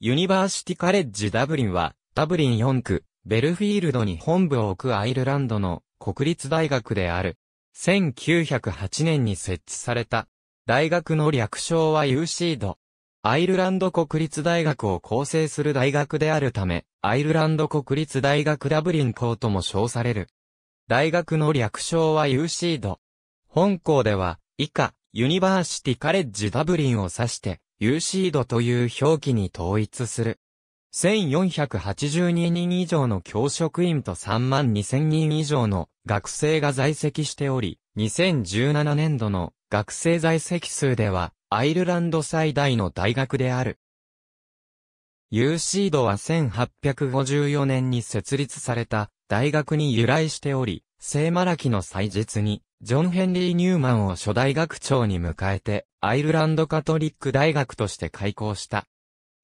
ユニバーシティカレッジダブリンは、ダブリン4区、ベルフィールドに本部を置くアイルランドの国立大学である。1908年に設置された。大学の略称は UC ド。アイルランド国立大学を構成する大学であるため、アイルランド国立大学ダブリン校とも称される。大学の略称は UC ド。本校では、以下、ユニバーシティカレッジダブリンを指して、ユーシードという表記に統一する。1482人以上の教職員と3万2000人以上の学生が在籍しており、2017年度の学生在籍数ではアイルランド最大の大学である。ユーシードは1854年に設立された大学に由来しており、聖マラキの祭日にジョン・ヘンリー・ニューマンを初代学長に迎えて、アイルランドカトリック大学として開校した。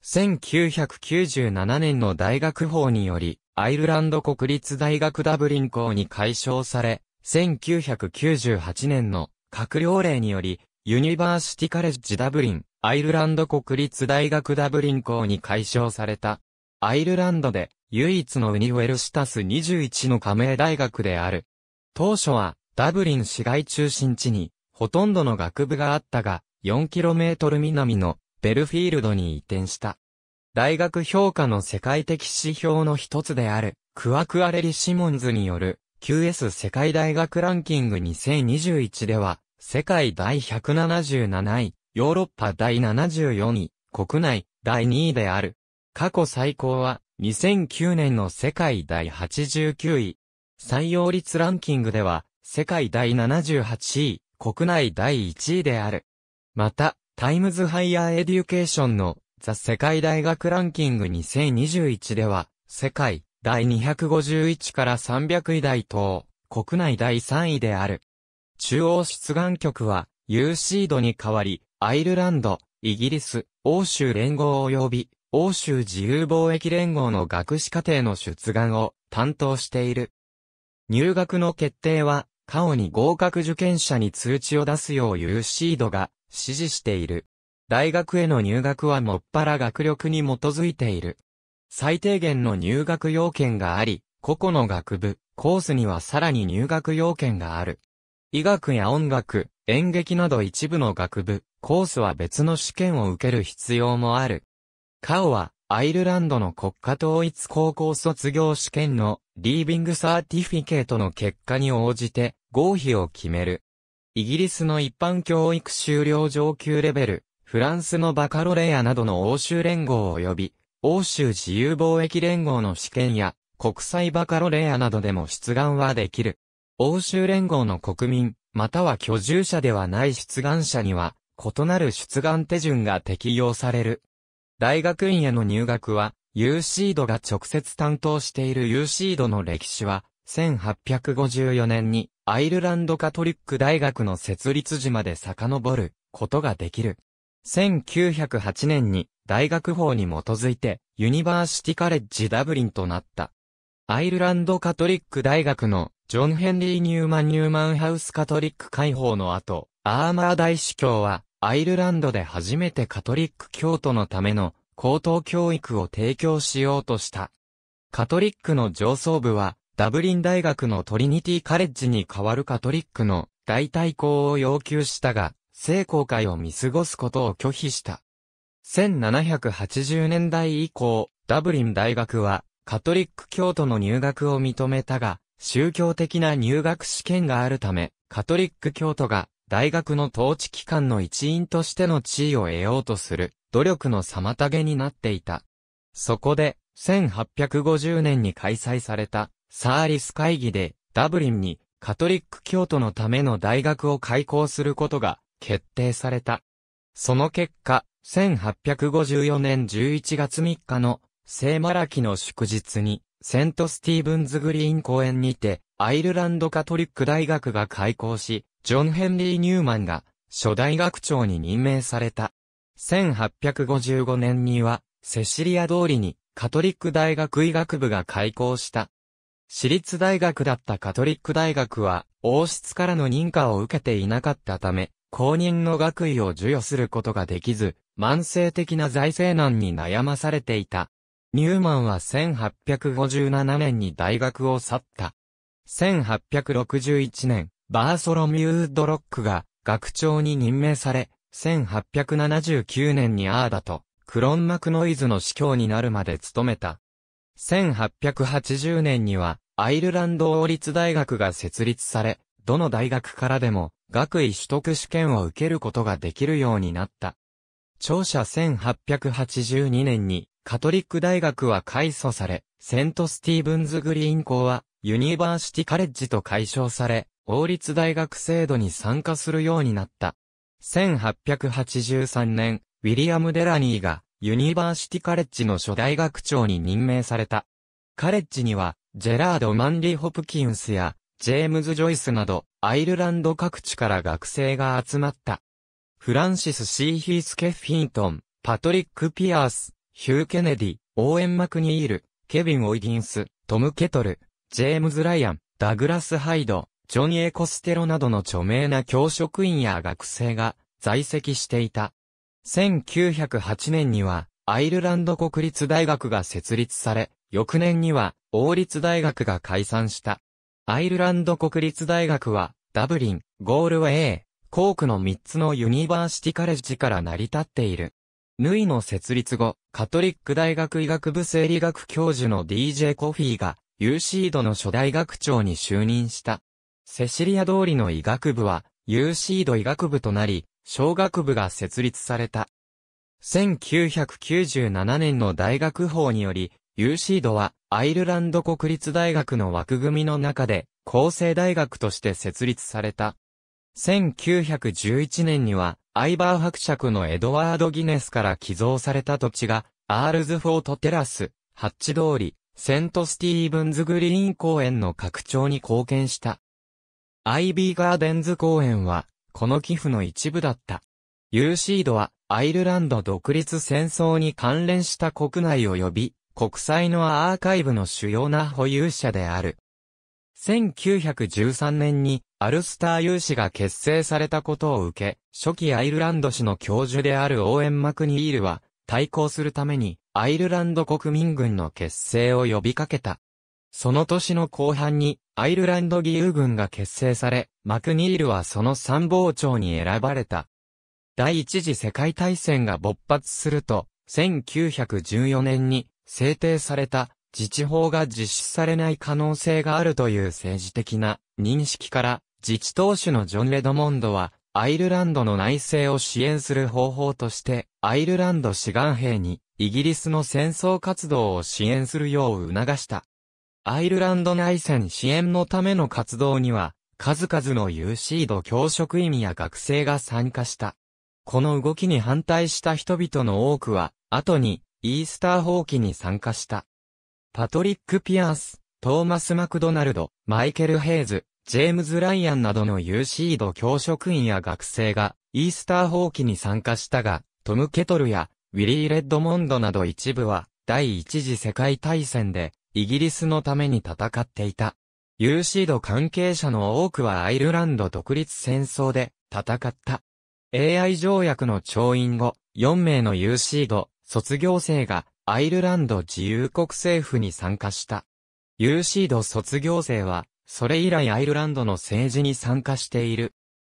1997年の大学法により、アイルランド国立大学ダブリン校に改称され、1998年の閣僚令により、ユニバーシティカレッジダブリン、アイルランド国立大学ダブリン校に改称された。アイルランドで唯一のウニウェルシタス21の加盟大学である。当初はダブリン市街中心地に、ほとんどの学部があったが、4km 南のベルフィールドに移転した。大学評価の世界的指標の一つである、クワクアレリ・シモンズによる QS 世界大学ランキング2021では、世界第177位、ヨーロッパ第74位、国内第2位である。過去最高は2009年の世界第89位。採用率ランキングでは世界第78位、国内第1位である。また、タイムズハイヤーエデュケーションのザ・世界大学ランキング2021では、世界第251から300位台等、国内第3位である。中央出願局は、U シードに代わり、アイルランド、イギリス、欧州連合及び、欧州自由貿易連合の学士課程の出願を担当している。入学の決定は、カオに合格受験者に通知を出すよう UC 度が指示している。大学への入学はもっぱら学力に基づいている。最低限の入学要件があり、個々の学部、コースにはさらに入学要件がある。医学や音楽、演劇など一部の学部、コースは別の試験を受ける必要もある。カオは、アイルランドの国家統一高校卒業試験のリービングサーティフィケートの結果に応じて、合否を決める。イギリスの一般教育修了上級レベル、フランスのバカロレアなどの欧州連合及び、欧州自由貿易連合の試験や、国際バカロレアなどでも出願はできる。欧州連合の国民、または居住者ではない出願者には、異なる出願手順が適用される。大学院への入学は、U c ードが直接担当している U c ードの歴史は、1854年にアイルランドカトリック大学の設立時まで遡ることができる。1908年に大学法に基づいてユニバーシティカレッジダブリンとなった。アイルランドカトリック大学のジョン・ヘンリー・ニューマン・ニューマンハウスカトリック解放の後、アーマー大司教はアイルランドで初めてカトリック教徒のための高等教育を提供しようとした。カトリックの上層部はダブリン大学のトリニティカレッジに代わるカトリックの代替校を要求したが、聖公会を見過ごすことを拒否した。1780年代以降、ダブリン大学は、カトリック教徒の入学を認めたが、宗教的な入学試験があるため、カトリック教徒が大学の統治機関の一員としての地位を得ようとする努力の妨げになっていた。そこで、1850年に開催されたサーリス会議でダブリンにカトリック教徒のための大学を開校することが決定された。その結果、1854年11月3日の聖マラキの祝日にセントスティーブンズグリーン公園にてアイルランドカトリック大学が開校し、ジョン・ヘンリー・ニューマンが初代学長に任命された。1855年にはセシリア通りにカトリック大学医学部が開校した。私立大学だったカトリック大学は、王室からの認可を受けていなかったため、公認の学位を授与することができず、慢性的な財政難に悩まされていた。ニューマンは1857年に大学を去った。1861年、バーソロミュー・ドロックが学長に任命され、1879年にアーダと、クロンマクノイズの司教になるまで務めた。1880年には、アイルランド王立大学が設立され、どの大学からでも、学位取得試験を受けることができるようになった。庁舎1882年に、カトリック大学は改祖され、セントスティーブンズグリーン校は、ユニバーシティカレッジと解消され、王立大学制度に参加するようになった。1883年、ウィリアム・デラニーが、ユニバーシティカレッジの初代学長に任命された。カレッジには、ジェラード・マンリー・ホプキンスや、ジェームズ・ジョイスなど、アイルランド各地から学生が集まった。フランシス・シー・ヒース・ケフィントン、パトリック・ピアース、ヒュー・ケネディ、オーエン・マクニール、ケビン・オイディンス、トム・ケトル、ジェームズ・ライアン、ダグラス・ハイド、ジョニー・エ・コステロなどの著名な教職員や学生が在籍していた。1908年には、アイルランド国立大学が設立され、翌年には、王立大学が解散した。アイルランド国立大学は、ダブリン、ゴールウェイ、コークの3つのユニバーシティカレッジから成り立っている。ヌイの設立後、カトリック大学医学部生理学教授の DJ コフィーが、ユシードの初代学長に就任した。セシリア通りの医学部は、ユシード医学部となり、小学部が設立された。1997年の大学法により、UC 度はアイルランド国立大学の枠組みの中で、厚生大学として設立された。1911年には、アイバー伯爵のエドワード・ギネスから寄贈された土地が、アールズフォートテラス、ハッチ通り、セントスティーブンズグリーン公園の拡張に貢献した。アイビーガーデンズ公園は、この寄付の一部だった。ユーシードは、アイルランド独立戦争に関連した国内及び、国際のアーカイブの主要な保有者である。1913年に、アルスター有志が結成されたことを受け、初期アイルランド氏の教授であるオーエン・マクニールは、対抗するために、アイルランド国民軍の結成を呼びかけた。その年の後半に、アイルランド義勇軍が結成され、マクニールはその参謀長に選ばれた。第一次世界大戦が勃発すると、1914年に制定された自治法が実施されない可能性があるという政治的な認識から、自治党首のジョン・レドモンドは、アイルランドの内政を支援する方法として、アイルランド志願兵に、イギリスの戦争活動を支援するよう促した。アイルランド内戦支援のための活動には、数々の u シード教職員や学生が参加した。この動きに反対した人々の多くは、後に、イースター放棄に参加した。パトリック・ピアース、トーマス・マクドナルド、マイケル・ヘイズ、ジェームズ・ライアンなどの u シード教職員や学生が、イースター放棄に参加したが、トム・ケトルや、ウィリー・レッドモンドなど一部は、第一次世界大戦で、イギリスのために戦っていた。ーシード関係者の多くはアイルランド独立戦争で戦った。AI 条約の調印後、4名のーシード卒業生がアイルランド自由国政府に参加した。ーシード卒業生は、それ以来アイルランドの政治に参加している。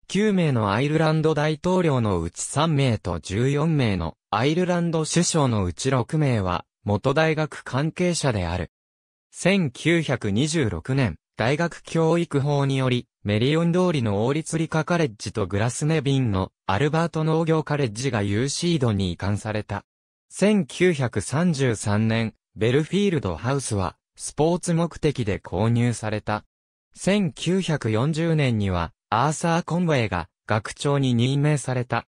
9名のアイルランド大統領のうち3名と14名のアイルランド首相のうち6名は元大学関係者である。1926年、大学教育法により、メリオン通りの王立理科カレッジとグラスネビンのアルバート農業カレッジが U シードに移管された。1933年、ベルフィールドハウスは、スポーツ目的で購入された。1940年には、アーサー・コンウェイが学長に任命された。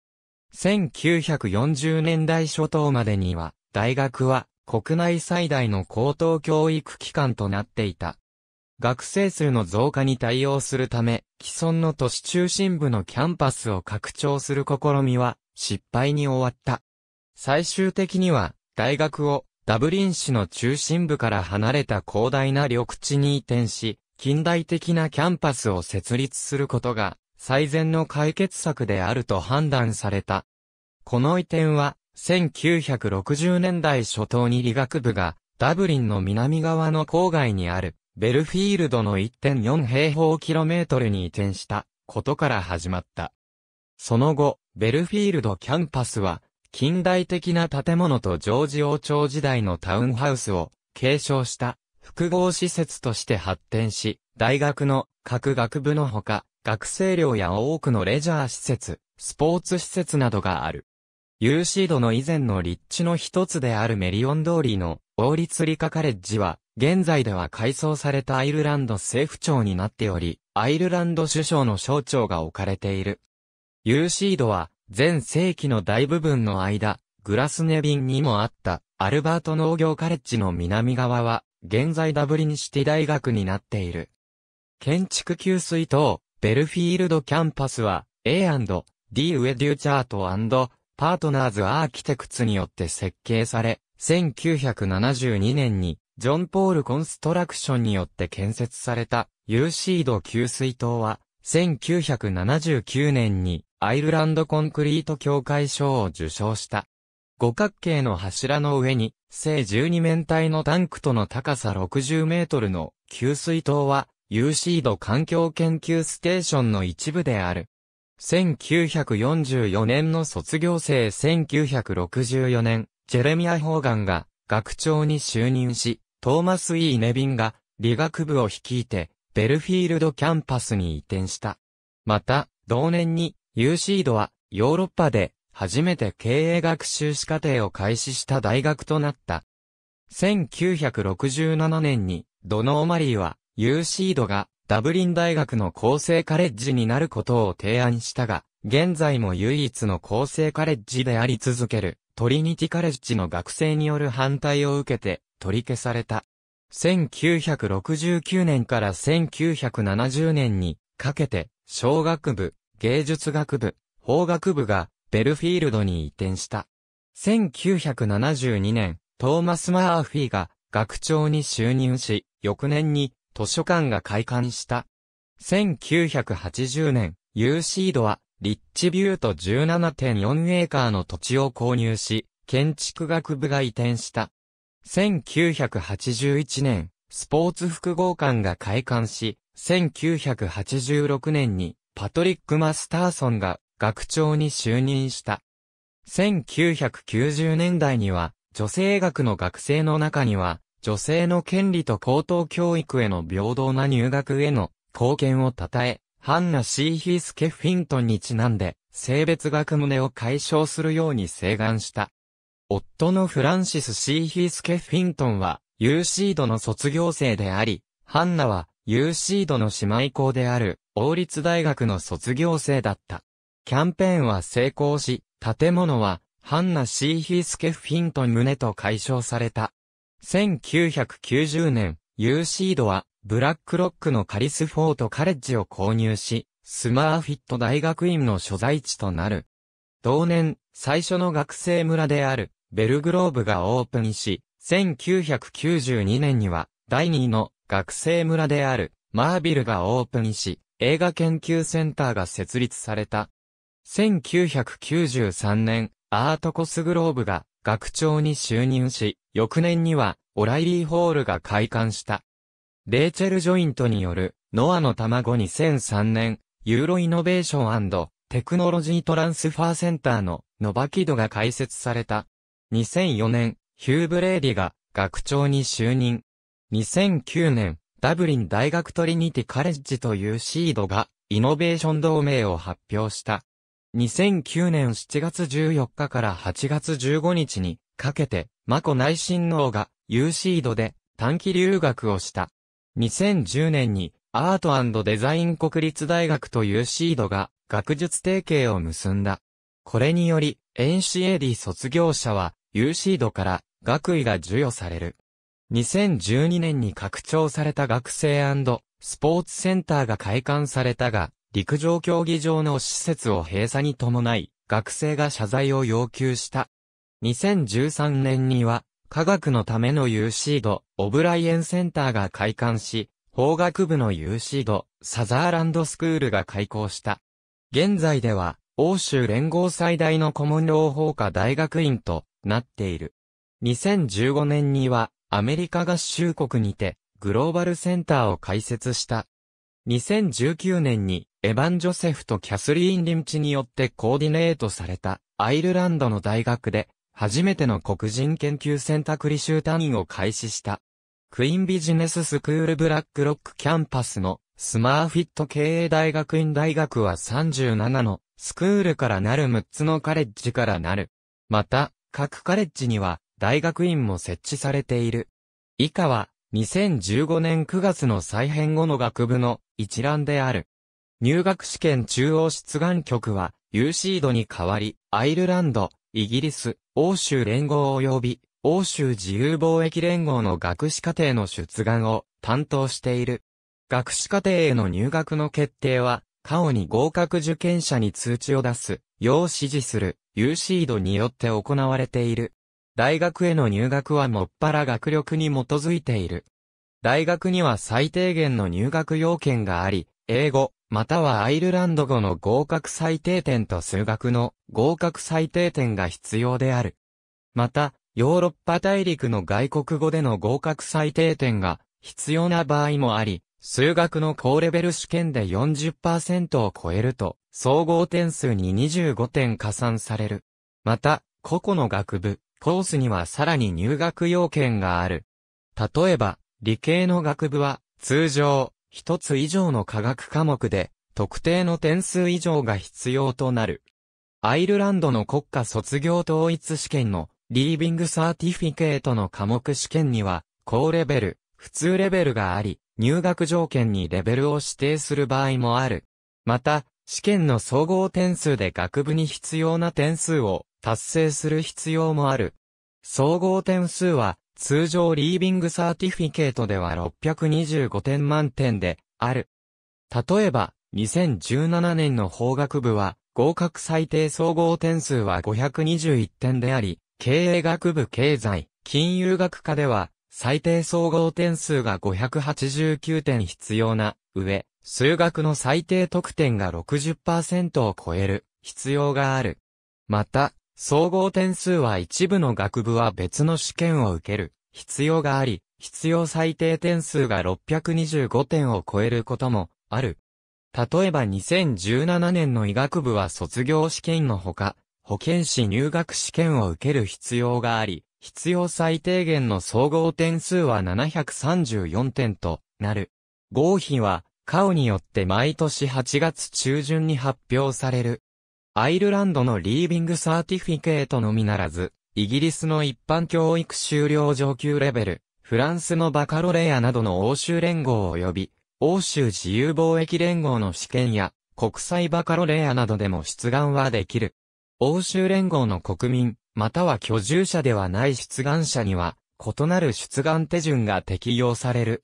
1940年代初頭までには、大学は国内最大の高等教育機関となっていた。学生数の増加に対応するため、既存の都市中心部のキャンパスを拡張する試みは失敗に終わった。最終的には、大学をダブリン市の中心部から離れた広大な緑地に移転し、近代的なキャンパスを設立することが最善の解決策であると判断された。この移転は1960年代初頭に理学部が、ダブリンの南側の郊外にある、ベルフィールドの1.4平方キロメートルに移転したことから始まった。その後、ベルフィールドキャンパスは、近代的な建物とジョージ王朝時代のタウンハウスを継承した複合施設として発展し、大学の各学部のほか、学生寮や多くのレジャー施設、スポーツ施設などがある。ユーシードの以前の立地の一つであるメリオン通りの王立理科カレッジは、現在では改装されたアイルランド政府庁になっており、アイルランド首相の省庁が置かれている。ユーシードは、前世紀の大部分の間、グラスネビンにもあった、アルバート農業カレッジの南側は、現在ダブリンシティ大学になっている。建築給水塔、ベルフィールドキャンパスは、A&D ウェデューチャートパートナーズアーキテクツによって設計され、1972年に、ジョン・ポール・コンストラクションによって建設された、ユーシード給水塔は、1979年に、アイルランドコンクリート協会賞を受賞した。五角形の柱の上に、正12面体のタンクとの高さ60メートルの給水塔は、ユーシード環境研究ステーションの一部である。1944年の卒業生1964年、ジェレミア・ホーガンが学長に就任し、トーマス・イー・ネビンが理学部を率いて、ベルフィールドキャンパスに移転した。また、同年にユーシードはヨーロッパで初めて経営学修士課程を開始した大学となった。1967年にドノーマリーはユーシードがダブリン大学の構成カレッジになることを提案したが、現在も唯一の構成カレッジであり続ける、トリニティカレッジの学生による反対を受けて、取り消された。1969年から1970年にかけて、小学部、芸術学部、法学部がベルフィールドに移転した。1972年、トーマス・マーフィーが学長に就任し、翌年に図書館が開館した。1980年、ユーシードは、リッチビュート17.4エーカーの土地を購入し、建築学部が移転した。1981年、スポーツ複合館が開館し、1986年にパトリック・マスターソンが学長に就任した。1990年代には、女性学の学生の中には、女性の権利と高等教育への平等な入学への貢献を称え、ハンナ・シーヒース・ケ・フィントンにちなんで、性別学胸を解消するように請願した。夫のフランシス・シーヒース・ケ・フィントンは、ユーシードの卒業生であり、ハンナはユーシードの姉妹校である王立大学の卒業生だった。キャンペーンは成功し、建物はハンナ・シーヒースケ・フィントン胸と解消された。1990年、ユーシードは、ブラックロックのカリスフォートカレッジを購入し、スマーフィット大学院の所在地となる。同年、最初の学生村である、ベルグローブがオープンし、1992年には、第2の学生村である、マービルがオープンし、映画研究センターが設立された。1993年、アートコスグローブが学長に就任し、翌年には、オライリーホールが開館した。レイチェル・ジョイントによる、ノアの卵2003年、ユーロイノベーションテクノロジートランスファーセンターの、ノバキドが開設された。2004年、ヒュー・ブレーディが、学長に就任。2009年、ダブリン大学トリニティ・カレッジというシードが、イノベーション同盟を発表した。2009年7月14日から8月15日にかけて、マコ内親王が UC ドで短期留学をした。2010年にアートデザイン国立大学と UC ドが学術提携を結んだ。これにより、NCAD 卒業者は UC ドから学位が授与される。2012年に拡張された学生スポーツセンターが開館されたが、陸上競技場の施設を閉鎖に伴い、学生が謝罪を要求した。2013年には、科学のための U シード、オブライエンセンターが開館し、法学部の U シード、サザーランドスクールが開校した。現在では、欧州連合最大の顧問療法科大学院となっている。2015年には、アメリカ合衆国にて、グローバルセンターを開設した。2019年に、エヴァン・ジョセフとキャスリーン・リンチによってコーディネートされたアイルランドの大学で初めての黒人研究選択履修担任を開始した。クイーンビジネススクールブラックロックキャンパスのスマーフィット経営大学院大学は37のスクールからなる6つのカレッジからなる。また、各カレッジには大学院も設置されている。以下は2015年9月の再編後の学部の一覧である。入学試験中央出願局は UC 度に代わり、アイルランド、イギリス、欧州連合及び、欧州自由貿易連合の学士課程の出願を担当している。学士課程への入学の決定は、過去に合格受験者に通知を出す、よう指示する、UC 度によって行われている。大学への入学はもっぱら学力に基づいている。大学には最低限の入学要件があり、英語、またはアイルランド語の合格最低点と数学の合格最低点が必要である。また、ヨーロッパ大陸の外国語での合格最低点が必要な場合もあり、数学の高レベル試験で40%を超えると、総合点数に25点加算される。また、個々の学部、コースにはさらに入学要件がある。例えば、理系の学部は、通常、一つ以上の科学科目で、特定の点数以上が必要となる。アイルランドの国家卒業統一試験のリービングサーティフィケートの科目試験には、高レベル、普通レベルがあり、入学条件にレベルを指定する場合もある。また、試験の総合点数で学部に必要な点数を達成する必要もある。総合点数は、通常リービングサーティフィケートでは625点満点である。例えば、2017年の法学部は、合格最低総合点数は521点であり、経営学部経済、金融学科では、最低総合点数が589点必要な、上、数学の最低得点が60%を超える必要がある。また、総合点数は一部の学部は別の試験を受ける必要があり、必要最低点数が625点を超えることもある。例えば2017年の医学部は卒業試験のほか、保健師入学試験を受ける必要があり、必要最低限の総合点数は734点となる。合否は、顔によって毎年8月中旬に発表される。アイルランドのリービングサーティフィケートのみならず、イギリスの一般教育修了上級レベル、フランスのバカロレアなどの欧州連合及び、欧州自由貿易連合の試験や、国際バカロレアなどでも出願はできる。欧州連合の国民、または居住者ではない出願者には、異なる出願手順が適用される。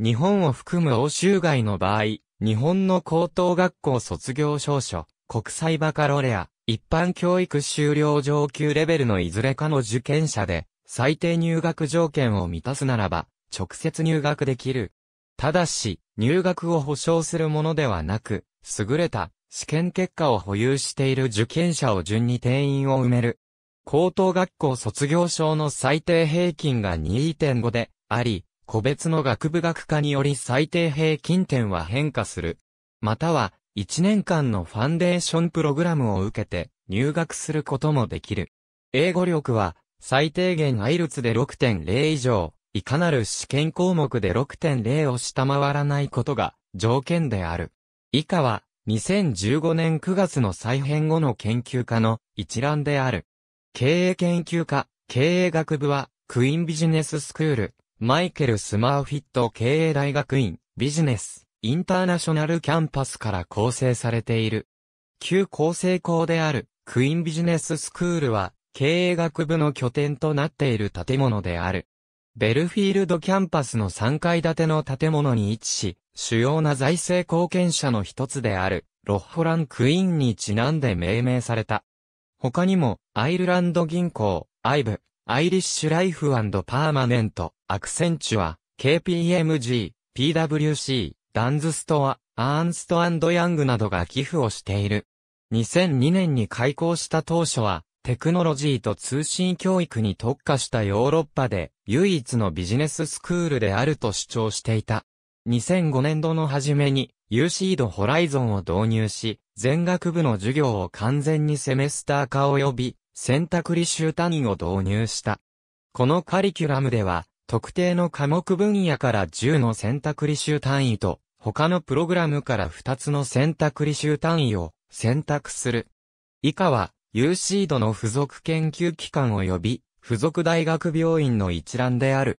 日本を含む欧州外の場合、日本の高等学校卒業証書、国際バカロレア、一般教育修了上級レベルのいずれかの受験者で、最低入学条件を満たすならば、直接入学できる。ただし、入学を保証するものではなく、優れた試験結果を保有している受験者を順に定員を埋める。高等学校卒業証の最低平均が2.5であり、個別の学部学科により最低平均点は変化する。または、1年間のファンデーションプログラムを受けて入学することもできる。英語力は最低限アイルツで6.0以上、いかなる試験項目で6.0を下回らないことが条件である。以下は2015年9月の再編後の研究家の一覧である。経営研究家、経営学部はクイーンビジネススクール、マイケル・スマーフィット経営大学院、ビジネス。インターナショナルキャンパスから構成されている。旧構成校であるクイーンビジネススクールは経営学部の拠点となっている建物である。ベルフィールドキャンパスの3階建ての建物に位置し、主要な財政貢献者の一つであるロッホランクイーンにちなんで命名された。他にも、アイルランド銀行、アイブ、アイリッシュライフパーマネント、アクセンチュア、KPMG、PWC、ダンズストア、アーンストヤングなどが寄付をしている。2002年に開校した当初は、テクノロジーと通信教育に特化したヨーロッパで唯一のビジネススクールであると主張していた。2005年度の初めに u シードホライゾンを導入し、全学部の授業を完全にセメスター化及び選択履修単位を導入した。このカリキュラムでは特定の科目分野から10の選択履修単位と、他のプログラムから2つの選択履修単位を選択する。以下は、UC 度の付属研究機関及び、付属大学病院の一覧である。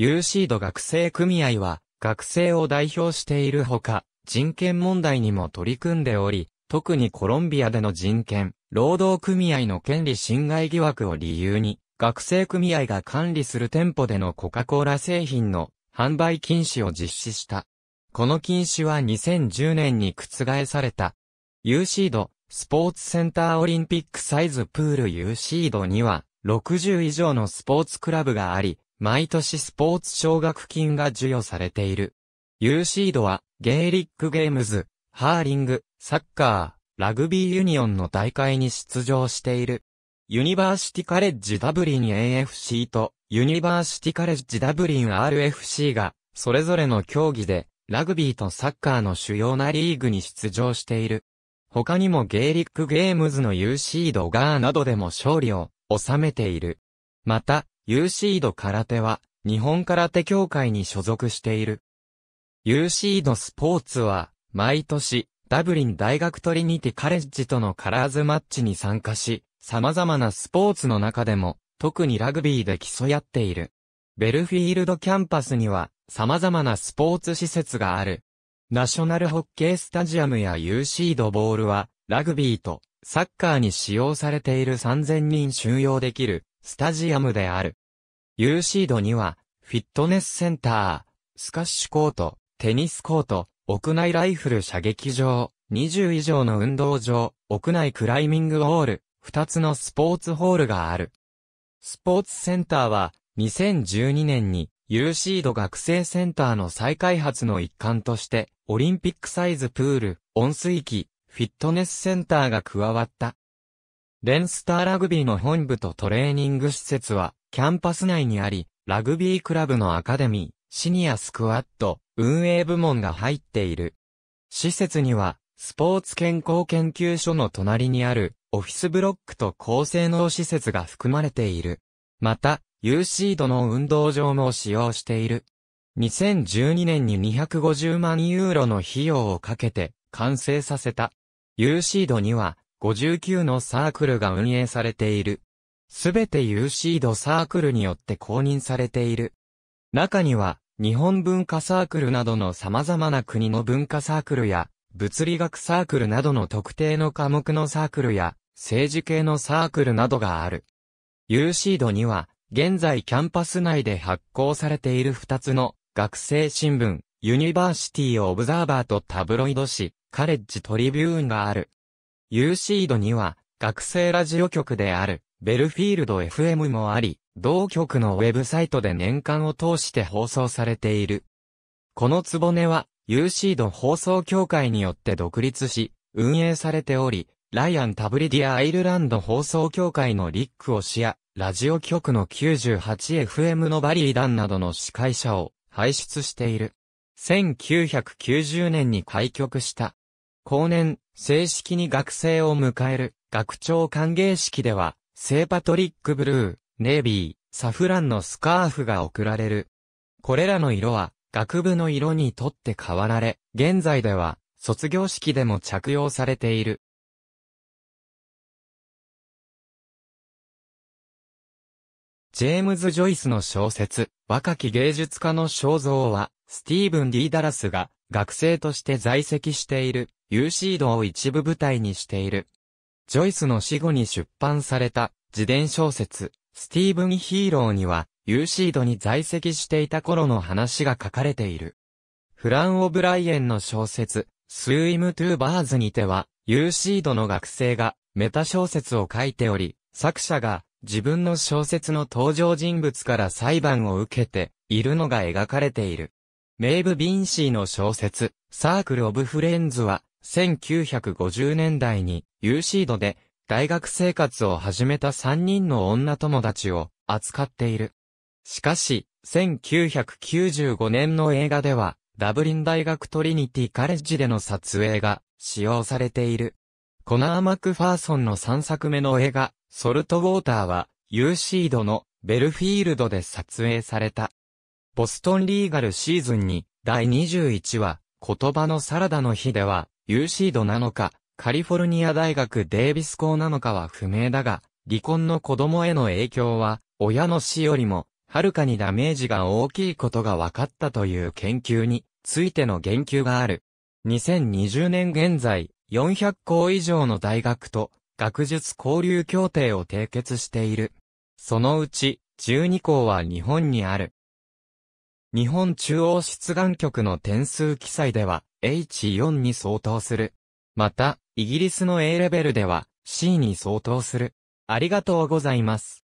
UC 度学生組合は、学生を代表しているほか、人権問題にも取り組んでおり、特にコロンビアでの人権、労働組合の権利侵害疑惑を理由に、学生組合が管理する店舗でのコカ・コーラ製品の販売禁止を実施した。この禁止は2010年に覆された。U シード、スポーツセンターオリンピックサイズプール U シードには、60以上のスポーツクラブがあり、毎年スポーツ奨学金が授与されている。U シードは、ゲーリックゲームズ、ハーリング、サッカー、ラグビーユニオンの大会に出場している。ユニバーシティカレッジダブリン AFC とユニバーシティカレッジダブリン RFC が、それぞれの競技で、ラグビーとサッカーの主要なリーグに出場している。他にもゲーリックゲームズの UC ドガーなどでも勝利を収めている。また、UC ド空手は、日本空手協会に所属している。UC ドスポーツは、毎年、ダブリン大学トリニティカレッジとのカラーズマッチに参加し、様々なスポーツの中でも、特にラグビーで競い合っている。ベルフィールドキャンパスには、様々なスポーツ施設がある。ナショナルホッケースタジアムや UC ドボールは、ラグビーとサッカーに使用されている3000人収容できるスタジアムである。UC ドには、フィットネスセンター、スカッシュコート、テニスコート、屋内ライフル射撃場、20以上の運動場、屋内クライミングウォール、2つのスポーツホールがある。スポーツセンターは、2012年に U シード学生センターの再開発の一環として、オリンピックサイズプール、温水器、フィットネスセンターが加わった。レンスターラグビーの本部とトレーニング施設は、キャンパス内にあり、ラグビークラブのアカデミー、シニアスクワット、運営部門が入っている。施設には、スポーツ健康研究所の隣にある、オフィスブロックと高性能施設が含まれている。また、UC ドの運動場も使用している。2012年に250万ユーロの費用をかけて完成させた。UC ドには59のサークルが運営されている。すべて UC ドサークルによって公認されている。中には日本文化サークルなどの様々な国の文化サークルや物理学サークルなどの特定の科目のサークルや、政治系のサークルなどがある。UC 度には、現在キャンパス内で発行されている2つの学生新聞、ユニバーシティオブザーバーとタブロイド紙、カレッジトリビューンがある。UC 度には、学生ラジオ局である、ベルフィールド FM もあり、同局のウェブサイトで年間を通して放送されている。このツボネは、ユーシード放送協会によって独立し、運営されており、ライアン・タブリディア・アイルランド放送協会のリック・オシア、ラジオ局の 98FM のバリー・ダンなどの司会者を輩出している。1990年に開局した。後年、正式に学生を迎える学長歓迎式では、聖パトリックブルー、ネイビー、サフランのスカーフが贈られる。これらの色は、学部の色にとって変わられ、現在では、卒業式でも着用されている。ジェームズ・ジョイスの小説、若き芸術家の肖像は、スティーブン・ディ・ダラスが、学生として在籍している、UC 道を一部舞台にしている。ジョイスの死後に出版された、自伝小説、スティーブン・ヒーローには、ユーシードに在籍していた頃の話が書かれている。フラン・オブライエンの小説、スイム・トゥ・バーズにては、ユーシードの学生がメタ小説を書いており、作者が自分の小説の登場人物から裁判を受けているのが描かれている。メイブ・ビンシーの小説、サークル・オブ・フレンズは、1950年代に、ユーシードで、大学生活を始めた3人の女友達を、扱っている。しかし、1995年の映画では、ダブリン大学トリニティカレッジでの撮影が使用されている。コナー・マクファーソンの3作目の映画、ソルトウォーターは、ユーシードのベルフィールドで撮影された。ボストンリーガルシーズンに、第21話、言葉のサラダの日では、ユーシードなのか、カリフォルニア大学デイビス校なのかは不明だが、離婚の子供への影響は、親の死よりも、はるかにダメージが大きいことが分かったという研究についての言及がある。2020年現在、400校以上の大学と学術交流協定を締結している。そのうち、12校は日本にある。日本中央出願局の点数記載では H4 に相当する。また、イギリスの A レベルでは C に相当する。ありがとうございます。